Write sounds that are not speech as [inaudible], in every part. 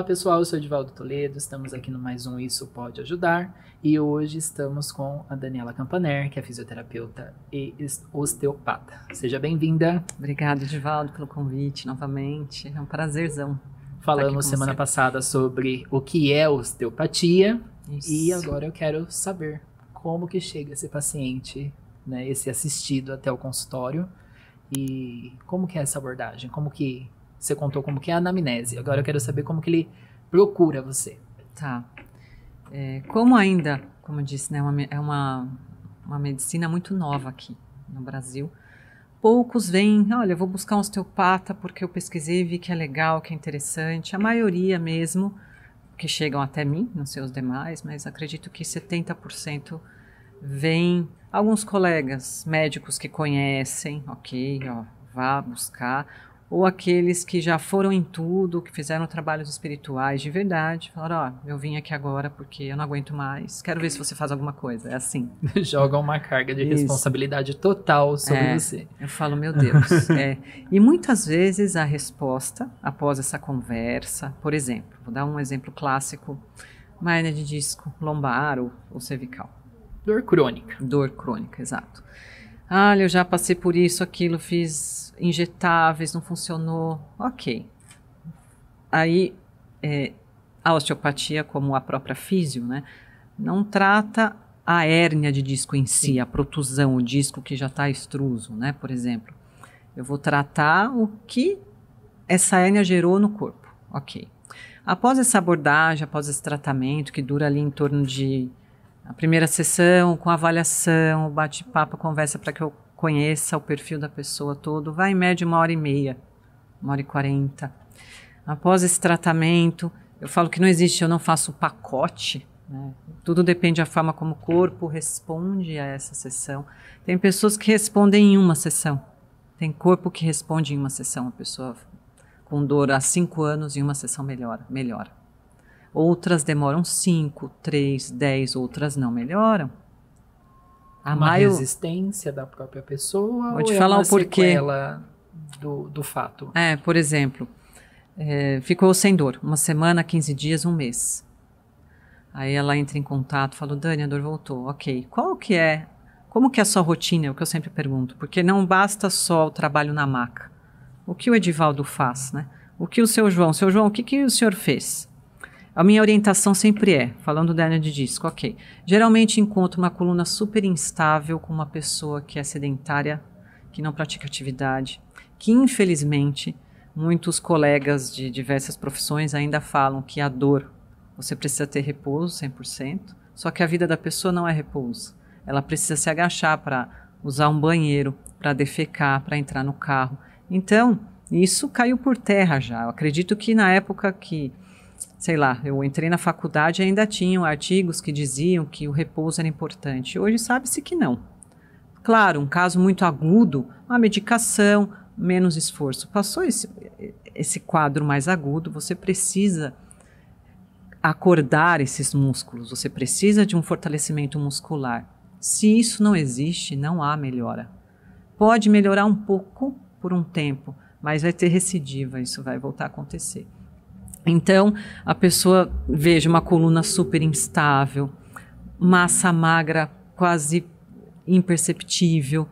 Olá pessoal, eu sou Edivaldo Toledo, estamos aqui no mais um Isso Pode Ajudar e hoje estamos com a Daniela Campaner, que é fisioterapeuta e osteopata. Seja bem-vinda. Obrigada, Edivaldo, pelo convite novamente, é um prazerzão. Falamos semana você. passada sobre o que é osteopatia Isso. e agora eu quero saber como que chega esse paciente, né, esse assistido até o consultório e como que é essa abordagem, como que você contou como que é a anamnese. Agora eu quero saber como que ele procura você. Tá. É, como ainda, como eu disse, né, uma, é uma, uma medicina muito nova aqui no Brasil. Poucos vêm, olha, vou buscar um osteopata porque eu pesquisei, vi que é legal, que é interessante. A maioria mesmo, que chegam até mim, não sei os demais, mas acredito que 70% vêm. Alguns colegas médicos que conhecem, ok, ó, vá buscar ou aqueles que já foram em tudo, que fizeram trabalhos espirituais de verdade, falaram, ó, oh, eu vim aqui agora porque eu não aguento mais, quero ver se você faz alguma coisa, é assim. [laughs] Joga uma carga de Isso. responsabilidade total sobre é, você. Eu falo, meu Deus. [laughs] é. E muitas vezes a resposta, após essa conversa, por exemplo, vou dar um exemplo clássico, hérnia de disco, lombar ou, ou cervical. Dor crônica. Dor crônica, exato. Olha, ah, eu já passei por isso, aquilo, fiz injetáveis, não funcionou. Ok. Aí, é, a osteopatia, como a própria físio, né, não trata a hérnia de disco em si, a protusão, o disco que já está extruso, né, por exemplo. Eu vou tratar o que essa hérnia gerou no corpo. Ok. Após essa abordagem, após esse tratamento, que dura ali em torno de a primeira sessão, com avaliação, bate-papo, conversa para que eu conheça o perfil da pessoa todo, vai em média uma hora e meia, uma hora e quarenta. Após esse tratamento, eu falo que não existe, eu não faço pacote, né? Tudo depende da forma como o corpo responde a essa sessão. Tem pessoas que respondem em uma sessão, tem corpo que responde em uma sessão. A pessoa com dor há cinco anos em uma sessão melhora, melhora. Outras demoram cinco, três, dez, outras não melhoram a uma Maio, resistência da própria pessoa vou te é falar é uma o porquê do, do fato? É, por exemplo, é, ficou sem dor, uma semana, 15 dias, um mês. Aí ela entra em contato, falou, Dani, a dor voltou, ok. Qual que é, como que é a sua rotina? É o que eu sempre pergunto, porque não basta só o trabalho na maca. O que o Edivaldo faz, né? O que o seu João, seu João, o que, que o senhor fez? A minha orientação sempre é, falando da hernia de disco, ok. Geralmente encontro uma coluna super instável com uma pessoa que é sedentária, que não pratica atividade, que infelizmente muitos colegas de diversas profissões ainda falam que a dor, você precisa ter repouso 100%, só que a vida da pessoa não é repouso. Ela precisa se agachar para usar um banheiro, para defecar, para entrar no carro. Então, isso caiu por terra já. Eu acredito que na época que sei lá, eu entrei na faculdade e ainda tinham artigos que diziam que o repouso era importante. Hoje sabe-se que não. Claro, um caso muito agudo, uma medicação, menos esforço. Passou esse, esse quadro mais agudo, você precisa acordar esses músculos, você precisa de um fortalecimento muscular. Se isso não existe, não há melhora. Pode melhorar um pouco por um tempo, mas vai ter recidiva, isso vai voltar a acontecer. Então, a pessoa veja uma coluna super instável, massa magra quase imperceptível,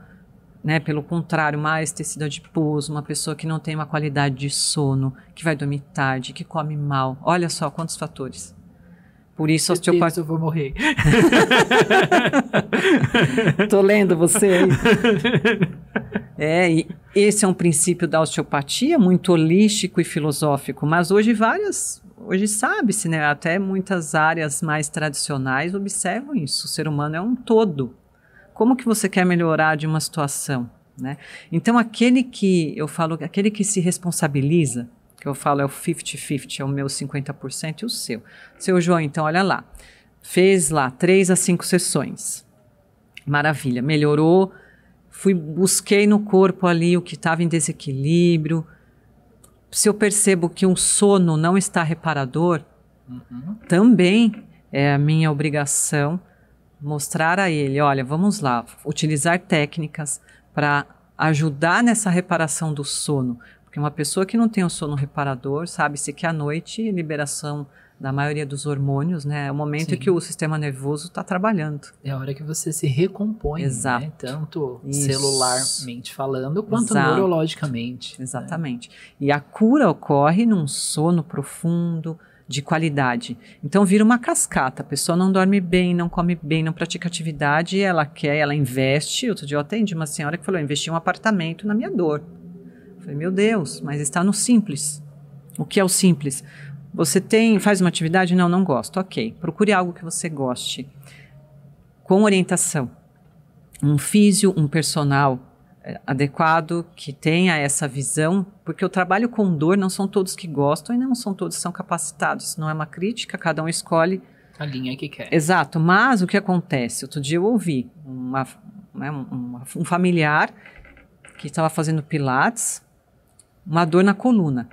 né? Pelo contrário, mais tecido adiposo, uma pessoa que não tem uma qualidade de sono, que vai dormir tarde, que come mal. Olha só quantos fatores. Por isso, osteopatia. Eu vou morrer. [laughs] [laughs] Tô lendo você aí. É, [laughs] e, esse é um princípio da osteopatia muito holístico e filosófico, mas hoje várias, hoje sabe-se, né, até muitas áreas mais tradicionais observam isso. O ser humano é um todo. Como que você quer melhorar de uma situação, né? Então aquele que eu falo, aquele que se responsabiliza, que eu falo é o 50-50, é o meu 50% e o seu. Seu João, então olha lá. Fez lá três a cinco sessões. Maravilha, melhorou fui busquei no corpo ali o que estava em desequilíbrio. Se eu percebo que um sono não está reparador, uhum. também é a minha obrigação mostrar a ele, olha, vamos lá, utilizar técnicas para ajudar nessa reparação do sono, porque uma pessoa que não tem o sono reparador sabe-se que à noite liberação da maioria dos hormônios, né? É o momento em que o sistema nervoso está trabalhando. É a hora que você se recompõe, né? Exato. Né? tanto Isso. celularmente falando quanto Exato. neurologicamente. Exatamente. Né? E a cura ocorre num sono profundo, de qualidade. Então vira uma cascata. A pessoa não dorme bem, não come bem, não pratica atividade, ela quer, ela investe. Outro dia eu atendi uma senhora que falou: investi um apartamento na minha dor. Eu falei, meu Deus, mas está no simples. O que é o simples? Você tem, faz uma atividade? Não, não gosto. Ok. Procure algo que você goste. Com orientação. Um físio, um personal eh, adequado, que tenha essa visão, porque o trabalho com dor não são todos que gostam e não são todos que são capacitados. Não é uma crítica, cada um escolhe a linha que quer. Exato, mas o que acontece? Outro dia eu ouvi uma, né, um familiar que estava fazendo pilates, uma dor na coluna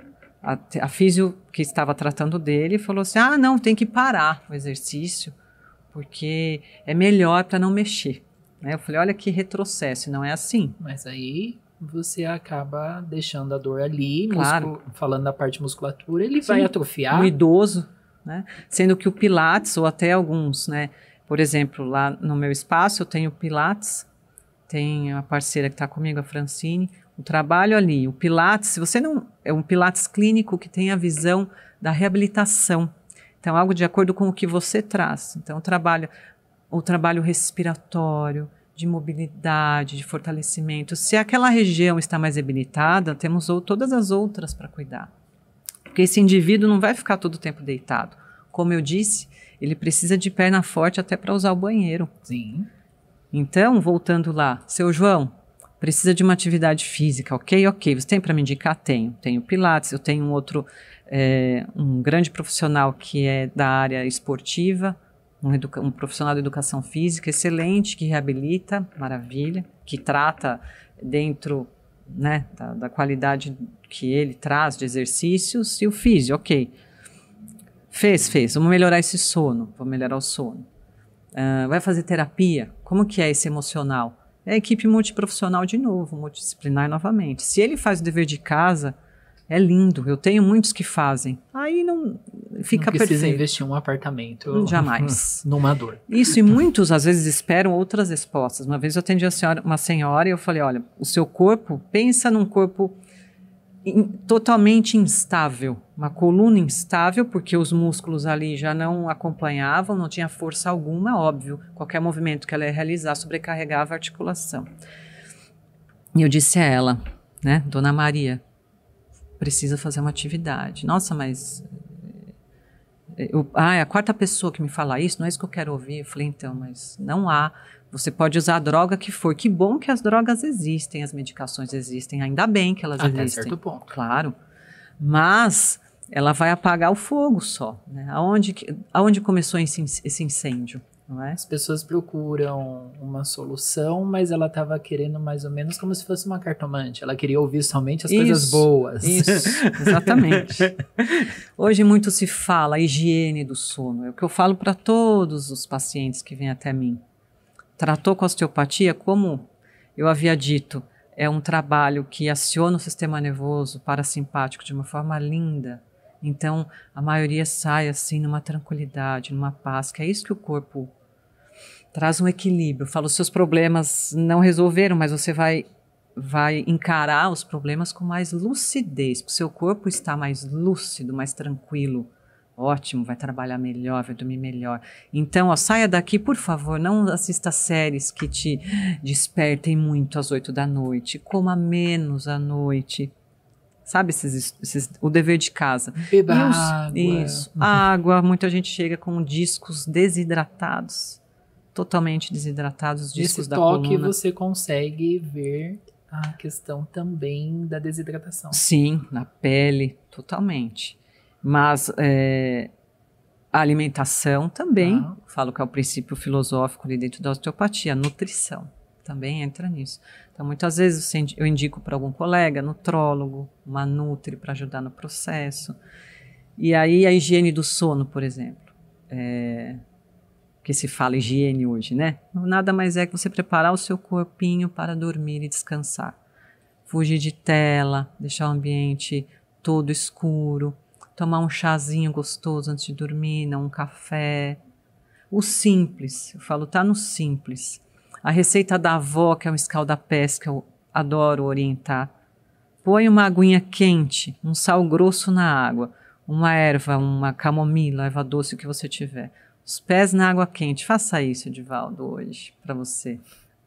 a, a físio que estava tratando dele falou assim: ah, não, tem que parar o exercício, porque é melhor para não mexer. Né, eu falei: olha que retrocesso, não é assim. Mas aí você acaba deixando a dor ali, claro. falando da parte musculatura, ele Sim. vai atrofiar. um idoso, né? Sendo que o Pilates, ou até alguns, né? Por exemplo, lá no meu espaço eu tenho Pilates, tem a parceira que está comigo, a Francine, o trabalho ali, o Pilates, se você não. É um Pilates clínico que tem a visão da reabilitação. Então, algo de acordo com o que você traz. Então, o trabalho, o trabalho respiratório, de mobilidade, de fortalecimento. Se aquela região está mais debilitada, temos todas as outras para cuidar. Porque esse indivíduo não vai ficar todo o tempo deitado. Como eu disse, ele precisa de perna forte até para usar o banheiro. Sim. Então, voltando lá, seu João, precisa de uma atividade física, ok? Ok, você tem para me indicar? Tenho. Tenho Pilates, eu tenho um outro, é, um grande profissional que é da área esportiva, um, um, profissional de educação física excelente, que reabilita, maravilha, que trata dentro né, da, da qualidade que ele traz de exercícios, e o físio, ok. Fez, fez, vamos melhorar esse sono, vamos melhorar o sono. Uh, vai fazer terapia? Como que é esse emocional? É a equipe multiprofissional de novo, multidisciplinar novamente. Se ele faz o dever de casa, é lindo. Eu tenho muitos que fazem. Aí não fica não precisa perfeito. investir um apartamento. Jamais. [laughs] Numa dor. Isso, e muitos às vezes esperam outras respostas. Uma vez eu atendi senhora, uma senhora e eu falei: olha, o seu corpo, pensa num corpo in, totalmente instável, uma coluna instável, porque os músculos ali já não acompanhavam, não tinha força alguma, óbvio. Qualquer movimento que ela ia realizar sobrecarregava a articulação. E eu disse a ela, né, Dona Maria, precisa fazer uma atividade. Nossa, mas. Eh, eu, ah, é a quarta pessoa que me fala isso, não é isso que eu quero ouvir. Eu falei, então, mas não há você pode usar a droga que for. Que bom que as drogas existem, as medicações existem. Ainda bem que elas Até existem. Até certo ponto. Claro. Mas ela vai apagar o fogo só. Né? Aonde, aonde começou esse incêndio? É? As pessoas procuram uma solução, mas ela estava querendo mais ou menos como se fosse uma cartomante. Ela queria ouvir somente as isso, coisas boas. Isso, [laughs] exatamente. Hoje muito se fala higiene do sono. É o que eu falo para todos os pacientes que vêm até mim tratou com a osteopatia, como eu havia dito, é um trabalho que aciona o sistema nervoso parasimpático de uma forma linda. Então, a maioria sai assim numa tranquilidade, numa paz, que é isso que o corpo traz um equilíbrio. Fala, os seus problemas não resolveram, mas você vai vai encarar os problemas com mais lucidez, porque o seu corpo está mais lúcido, mais tranquilo ótimo, vai trabalhar melhor, vai dormir melhor. Então, ó, saia daqui, por favor, não assista séries que te despertem muito às oito da noite, coma menos à noite. Sabe esses, esses o dever de casa. Beba os, água. Isso, uhum. água. Muita gente chega com discos desidratados, totalmente desidratados, os discos Esse da toque coluna. você consegue ver a questão também da desidratação. Sim, na pele, totalmente. Mas é, a alimentação também, ah. falo que é o princípio filosófico ali dentro da osteopatia, a nutrição também entra nisso. Então, muitas vezes eu indico para algum colega, nutrólogo, uma nutri para ajudar no processo. E aí a higiene do sono, por exemplo. É, que se fala higiene hoje, né? Nada mais é que você preparar o seu corpinho para dormir e descansar. Fugir de tela, deixar o ambiente todo escuro, tomar um chazinho gostoso antes de dormir, não um café. O simples, eu falo, tá no simples. A receita da avó, que é um escaldapés, que eu adoro orientar. Põe uma aguinha quente, um sal grosso na água, uma erva, uma camomila, erva doce, o que você tiver. Os pés na água quente. Faça isso, Edivaldo, hoje, para você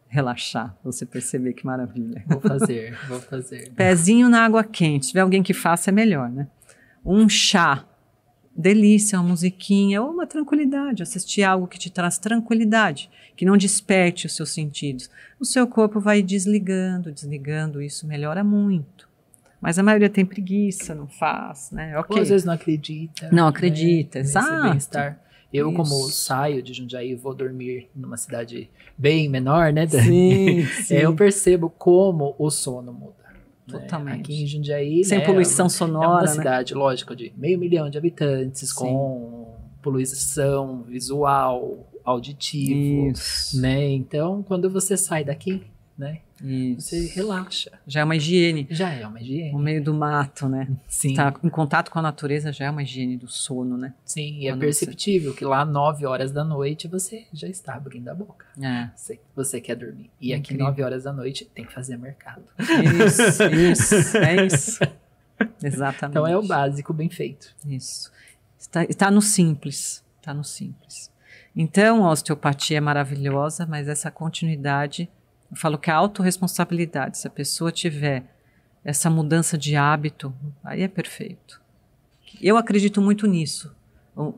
relaxar, você perceber que maravilha. Vou fazer, vou fazer. [laughs] Pezinho na água quente. Se tiver alguém que faça, é melhor, né? um chá, delícia, uma musiquinha, ou uma tranquilidade, assistir algo que te traz tranquilidade, que não desperte os seus sentidos. O seu corpo vai desligando, desligando, isso melhora muito. Mas a maioria tem preguiça, não faz, né? Okay. Ou às vezes não acredita. Não né? acredita, né? exato. Eu, Isso. como saio de Jundiaí vou dormir numa cidade bem menor, né, Dani? Sim, [laughs] é, sim. eu percebo como o sono muda. Né? Totalmente. Aqui em Jundiaí. Sem né, poluição sonora. É uma né? cidade, lógico, de meio milhão de habitantes, Sim. com poluição visual, auditivo. Isso. né? Então, quando você sai daqui, né? Isso. Você relaxa. Já é uma higiene. Já é uma higiene. No meio do mato, né? Sim. Tá em contato com a natureza já é uma higiene do sono, né? Sim, e é perceptível que lá 9 horas da noite você já está abrindo a boca. É. Você, você quer dormir. E é aqui Incrível. 9 horas da noite tem que fazer mercado. Isso, isso. É isso. [laughs] Exatamente. Então é o básico bem feito. Isso. Está, está no simples. Está no simples. Então, a osteopatia é maravilhosa, mas essa continuidade eu falo que a é autorresponsabilidade, se a pessoa tiver essa mudança de hábito, aí é perfeito. Eu acredito muito nisso.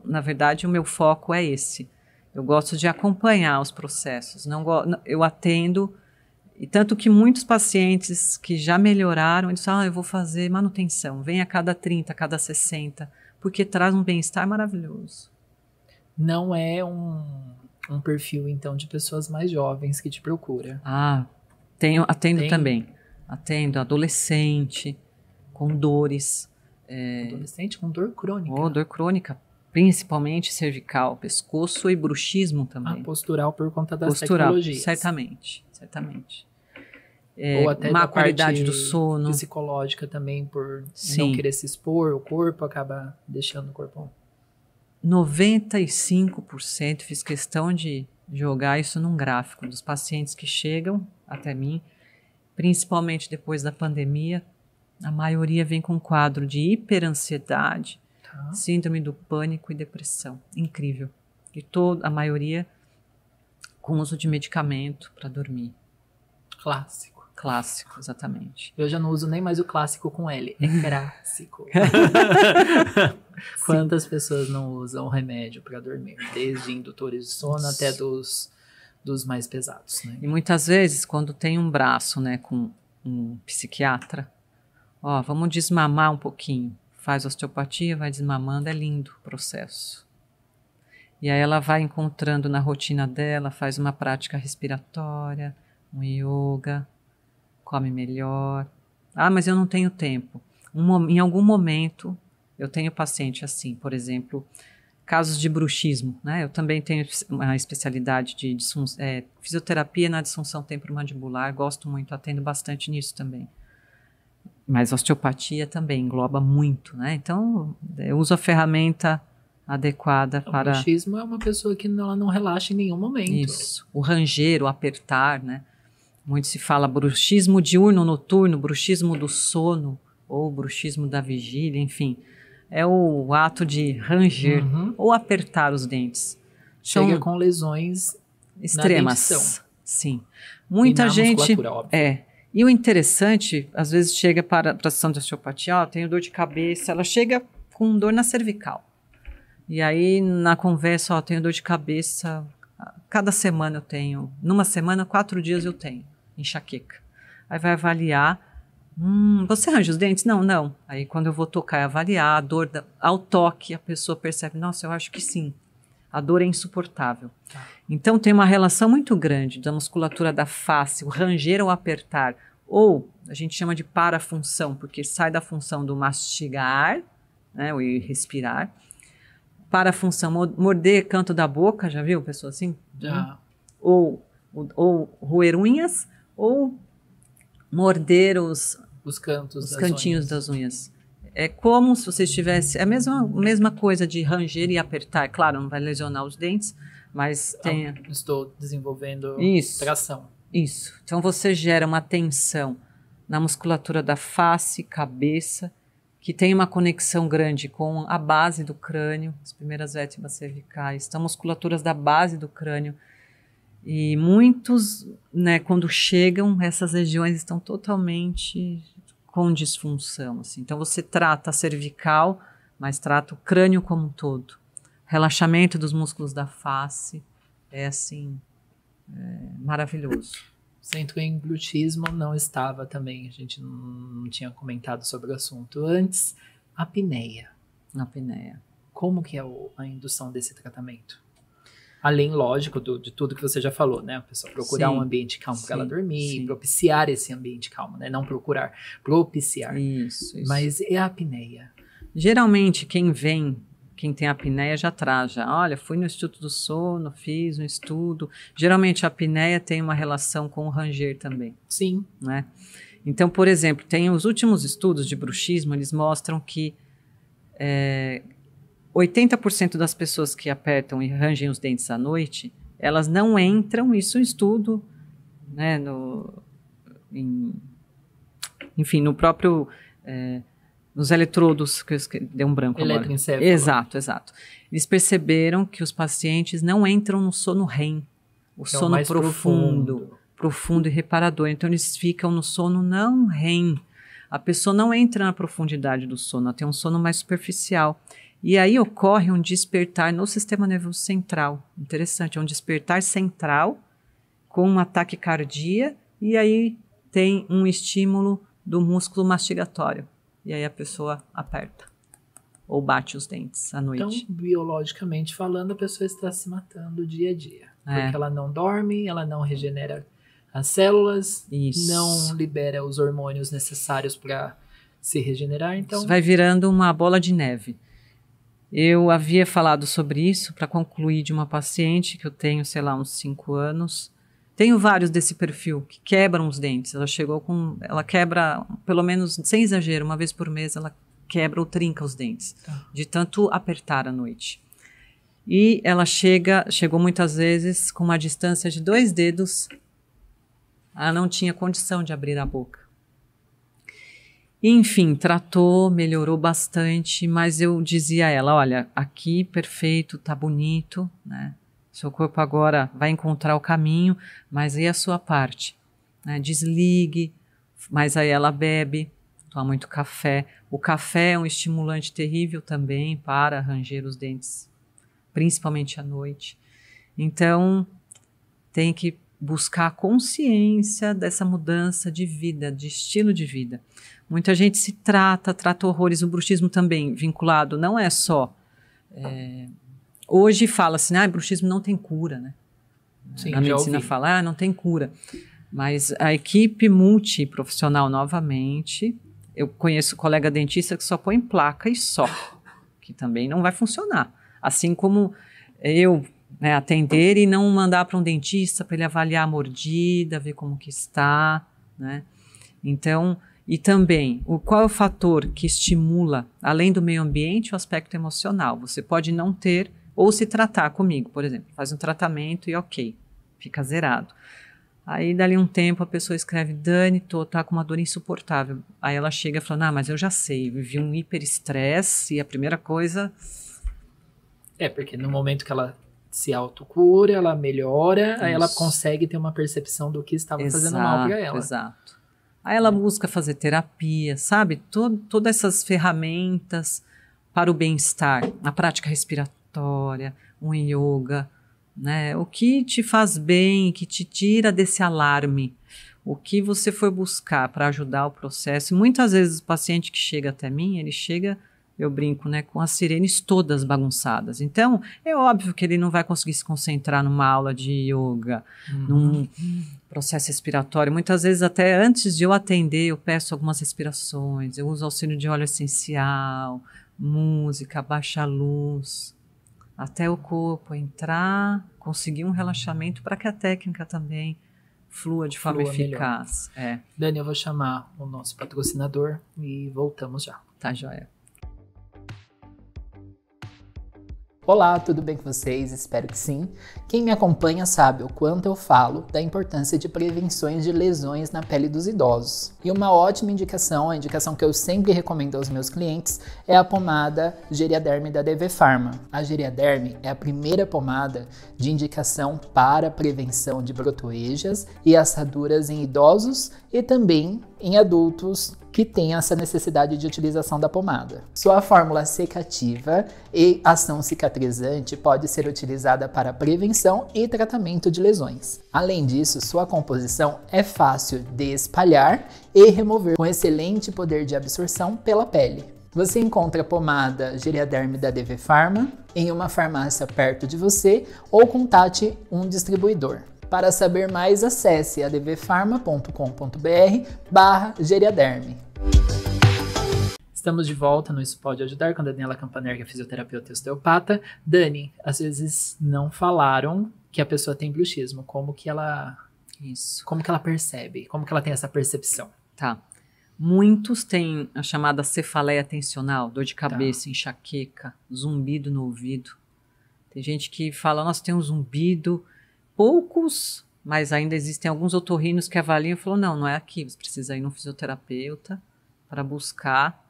Na verdade, o meu foco é esse. Eu gosto de acompanhar os processos. Não eu atendo e tanto que muitos pacientes que já melhoraram, eles falam, ah, eu vou fazer manutenção, vem a cada 30, a cada 60, porque traz um bem-estar maravilhoso. Não é um um perfil, então, de pessoas mais jovens que te procura? Ah, tenho, atendo Tem? também. Atendo adolescente, com dores. É... Adolescente com dor crônica. Oh, dor crônica, principalmente cervical, pescoço e bruxismo ah, também. Ah, postural por conta das postural, tecnologias. Certamente, certamente. É, ou até má qualidade do sono. Psicológica também, por Sim. não querer se expor, o corpo acaba deixando o corpo 95% fiz questão de jogar isso num gráfico dos pacientes que chegam até mim, principalmente depois da pandemia, a maioria vem com quadro de hiperansiedade, tá. síndrome do pânico e depressão. Incrível. E toda a maioria com uso de medicamento para dormir. Clássico. Clássico, exatamente. Eu já não uso nem mais o clássico com L, é [laughs] clássico. [laughs] Quantas pessoas não usam remédio para dormir? Desde indutores de sono até dos, dos mais pesados. Né? E muitas vezes, quando tem um braço né, com um psiquiatra, ó, vamos desmamar um pouquinho. Faz osteopatia, vai desmamando, é lindo o processo. E aí ela vai encontrando na rotina dela, faz uma prática respiratória, um yoga, come melhor. Ah, mas eu não tenho tempo. Um, em algum momento, eu tenho paciente assim, por exemplo, casos de bruxismo, né? Eu também tenho uma especialidade de, de é, fisioterapia na disfunção temporomandibular, gosto muito, atendo bastante nisso também. Mas osteopatia também engloba muito, né? Então, eu uso a ferramenta adequada o para... O bruxismo é uma pessoa que não, ela não relaxa em nenhum momento. Isso. O ranger, o apertar, né? Muito se fala bruxismo diurno, noturno, bruxismo do sono ou bruxismo da vigília, enfim. É o ato de ranger uhum. ou apertar os dentes. Chega então, com lesões extremas. Sim. Muita gente é. E o interessante, às vezes chega para a sessão de osteopatia, ó, tenho dor de cabeça, ela chega com dor na cervical. E aí na conversa, ó, tenho dor de cabeça, cada semana eu tenho, numa semana, quatro dias eu tenho enxaqueca. Aí vai avaliar. Hum, você arranja os dentes? Não, não. Aí quando eu vou tocar e avaliar a dor da, ao toque, a pessoa percebe, nossa, eu acho que sim. A dor é insuportável. Tá. Então tem uma relação muito grande da musculatura da face, o ranger ou apertar, ou a gente chama de parafunção, porque sai da função do mastigar, né, ou respirar, para função morder canto da boca, já viu pessoa assim? Já. Hum. Ou, ou, ou roer unhas, ou morder os, os cantos, os das cantinhos unhas. das unhas. É como se você estivesse. É a mesma, mesma coisa de ranger e apertar. Claro, não vai lesionar os dentes, mas ah, tem. Ah, estou desenvolvendo Isso. tração. Isso. Então você gera uma tensão na musculatura da face, cabeça, que tem uma conexão grande com a base do crânio, as primeiras vértebras cervicais. Então, musculaturas da base do crânio e muitos, né, quando chegam, essas regiões estão totalmente com disfunção. Assim. Então você trata a cervical, mas trata o crânio como um todo. Relaxamento dos músculos da face é assim é, maravilhoso. Sinto que glutismo não estava também, a gente não tinha comentado sobre o assunto antes. A apneia. A apneia. Como que é a indução desse tratamento? Além, lógico, do, de tudo que você já falou, né? A pessoa procurar sim, um ambiente calmo para ela dormir, sim. propiciar esse ambiente calmo, né? Não procurar, propiciar. Isso, isso. Mas é a apneia. Geralmente, quem vem quem tem apneia já traz, já. Olha, fui no Instituto do Sono, fiz um estudo. Geralmente a apneia tem uma relação com o ranger também. Sim. Né? Então, por exemplo, tem os últimos estudos de bruxismo, eles mostram que é, 80% das pessoas que apertam e rangem os dentes à noite, elas não entram, isso em é estudo, né, no, em, enfim, no próprio, é, nos eletrodos, que eu esque... deu um branco agora. Exato, exato. Eles perceberam que os pacientes não entram no sono REM, o é sono profundo, profundo, profundo e reparador. Então, eles ficam no sono não REM. A pessoa não entra na profundidade do sono, ela tem um sono mais superficial. E aí ocorre um despertar no sistema nervoso central. Interessante, é um despertar central com um ataque cardíaco e aí tem um estímulo do músculo mastigatório. E aí a pessoa aperta ou bate os dentes à então, noite. Então, biologicamente falando, a pessoa está se matando dia a dia. É. Porque ela não dorme, ela não regenera as células, Isso. não libera os hormônios necessários para se regenerar. Então, Isso vai virando uma bola de neve. Eu havia falado sobre isso para concluir de uma paciente que eu tenho, sei lá, uns 5 anos. Tenho vários desse perfil que quebram os dentes. Ela chegou com. Ela quebra, pelo menos, sem exagero, uma vez por mês ela quebra ou trinca os dentes, tá. de tanto apertar à noite. E ela chega, chegou muitas vezes com uma distância de dois dedos. Ela não tinha condição de abrir a boca. Enfim, tratou, melhorou bastante, mas eu dizia a ela: olha, aqui perfeito, tá bonito, né? Seu corpo agora vai encontrar o caminho, mas e a sua parte? Né? Desligue, mas aí ela bebe, toma muito café. O café é um estimulante terrível também para ranger os dentes, principalmente à noite. Então, tem que buscar a consciência dessa mudança de vida, de estilo de vida. Muita gente se trata, trata horrores, o bruxismo também vinculado, não é só. É, hoje fala assim, né, ah, bruxismo não tem cura, né? Sim, a medicina ouvi. fala, ah, não tem cura. Mas a equipe multiprofissional, novamente, eu conheço um colega dentista que só põe placa e só, que também não vai funcionar. Assim como eu né, atender e não mandar para um dentista para ele avaliar a mordida, ver como que está, né? Então, e também, o, qual é o fator que estimula, além do meio ambiente, o aspecto emocional? Você pode não ter ou se tratar comigo, por exemplo, faz um tratamento e ok, fica zerado. Aí, dali um tempo, a pessoa escreve, Dani, tô, tá com uma dor insuportável. Aí ela chega fala, ah, mas eu já sei, vivi um hiperestresse e a primeira coisa... É, porque no momento que ela se autocura, ela melhora, Isso. aí ela consegue ter uma percepção do que estava exato, fazendo mal para ela. Exato. Aí ela busca fazer terapia, sabe? Todo, todas essas ferramentas para o bem-estar, a prática respiratória, um yoga, né? O que te faz bem, que te tira desse alarme, o que você foi buscar para ajudar o processo. Muitas vezes o paciente que chega até mim, ele chega eu brinco, né, com as sirenes todas bagunçadas. Então, é óbvio que ele não vai conseguir se concentrar numa aula de yoga, uhum. num processo respiratório. Muitas vezes, até antes de eu atender, eu peço algumas respirações, eu uso auxílio de óleo essencial, música, baixa luz, até o corpo entrar, conseguir um relaxamento para que a técnica também flua de forma flua eficaz. Melhor. É. Dani, eu vou chamar o nosso patrocinador e voltamos já. Tá, joia. Olá, tudo bem com vocês? Espero que sim. Quem me acompanha sabe o quanto eu falo da importância de prevenções de lesões na pele dos idosos. E uma ótima indicação, a indicação que eu sempre recomendo aos meus clientes, é a pomada Geriaderme da DV Pharma. A Geriaderme é a primeira pomada de indicação para prevenção de brotoejas e assaduras em idosos e também em adultos que têm essa necessidade de utilização da pomada. Sua fórmula secativa e ação cicatrizante pode ser utilizada para prevenção e tratamento de lesões. Além disso, sua composição é fácil de espalhar e remover com excelente poder de absorção pela pele. Você encontra a pomada Geriaderme da DV Pharma em uma farmácia perto de você ou contate um distribuidor. Para saber mais, acesse advfarma.com.br barra geriaderme. Estamos de volta no Isso Pode Ajudar com a Daniela Campaner, que é fisioterapeuta e osteopata. Dani, às vezes não falaram que a pessoa tem bruxismo. Como que ela... Isso. Como que ela percebe? Como que ela tem essa percepção? Tá. Muitos têm a chamada cefaleia tensional, dor de tá. cabeça, tá. enxaqueca, zumbido no ouvido. Tem gente que fala, nossa, tem um zumbido, poucos, mas ainda existem alguns otorrinos que avaliam e falou não, não é aqui, você precisa ir num fisioterapeuta para buscar,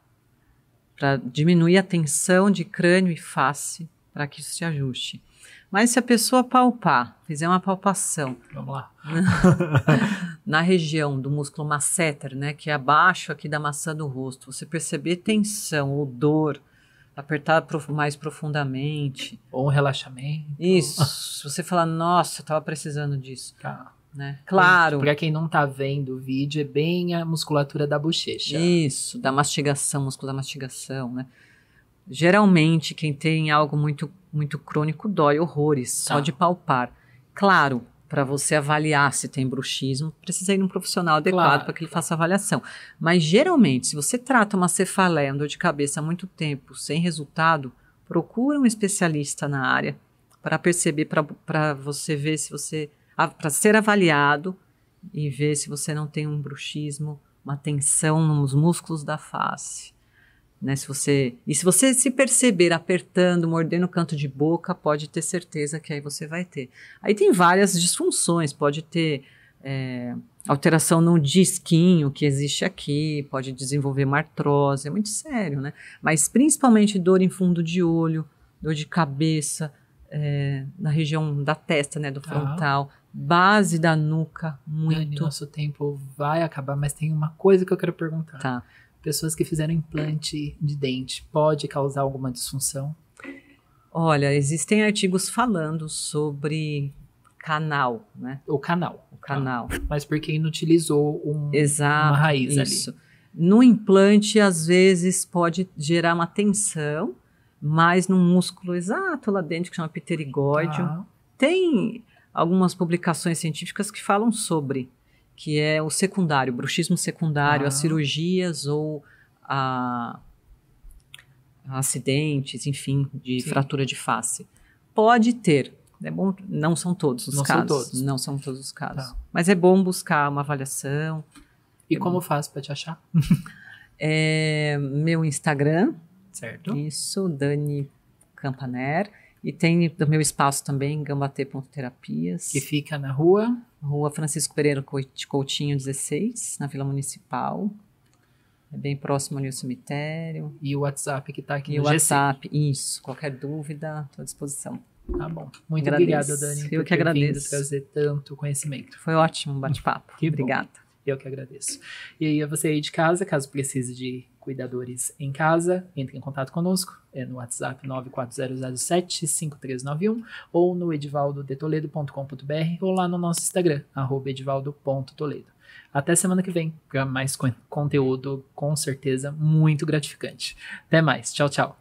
para diminuir a tensão de crânio e face, para que isso se ajuste. Mas se a pessoa palpar, fizer uma palpação. Vamos lá. [laughs] na região do músculo masseter, né, que é abaixo aqui da maçã do rosto, você perceber tensão ou dor, apertar mais profundamente. Ou um relaxamento. Isso. [laughs] Se você falar, nossa, eu tava precisando disso. Tá. Né? Claro. Para quem não tá vendo o vídeo, é bem a musculatura da bochecha. Isso, da mastigação, músculo da mastigação, né? Geralmente, quem tem algo muito, muito crônico dói horrores, tá. só de palpar. Claro, para você avaliar se tem bruxismo, precisa ir num profissional adequado claro. para que ele faça avaliação. Mas geralmente, se você trata uma cefaleia, uma dor de cabeça há muito tempo, sem resultado, procura um especialista na área para perceber, para você ver se você. para ser avaliado e ver se você não tem um bruxismo, uma tensão nos músculos da face. Né? Se você, e se você se perceber apertando, mordendo o canto de boca, pode ter certeza que aí você vai ter. Aí tem várias disfunções, pode ter é, alteração no disquinho que existe aqui, pode desenvolver uma artrose, é muito sério, né? Mas principalmente dor em fundo de olho, dor de cabeça, é, na região da testa, né, do tá. frontal, ah. base da nuca, muito. Dani, nosso tempo vai acabar, mas tem uma coisa que eu quero perguntar. Tá pessoas que fizeram implante de dente pode causar alguma disfunção? Olha, existem artigos falando sobre canal, né? O canal. O canal. Ah, mas porque inutilizou um, Exato, uma raiz isso. ali. No implante, às vezes, pode gerar uma tensão, mas no músculo exato lá dentro, que chama pterigóide, tá. tem algumas publicações científicas que falam sobre que é o secundário, bruxismo secundário, ah. as cirurgias ou a, a acidentes, enfim, de Sim. fratura de face. Pode ter. É bom, não são todos os não casos. São todos. Não são todos os casos. Tá. Mas é bom buscar uma avaliação. E é como bom. faz para te achar? [laughs] é, meu Instagram. Certo. Isso, Dani Campaner. E tem do meu espaço também, gambatê.terapias. Que fica na rua? Rua Francisco Pereira Coutinho 16, na Vila Municipal. É bem próximo ali ao cemitério. E o WhatsApp que está aqui e no E o WhatsApp, GC. isso. Qualquer dúvida, estou à disposição. Tá bom. Muito agradeço. obrigada, Dani. Eu que agradeço. Vindo trazer tanto conhecimento. Foi ótimo um bate-papo. Obrigada. Bom. Eu que agradeço. E aí, você aí de casa, caso precise de cuidadores em casa, entre em contato conosco é no WhatsApp 94007-5391 ou no edivaldodetoledo.com.br ou lá no nosso Instagram, edivaldo.toledo. Até semana que vem para mais conteúdo, com certeza, muito gratificante. Até mais. Tchau, tchau.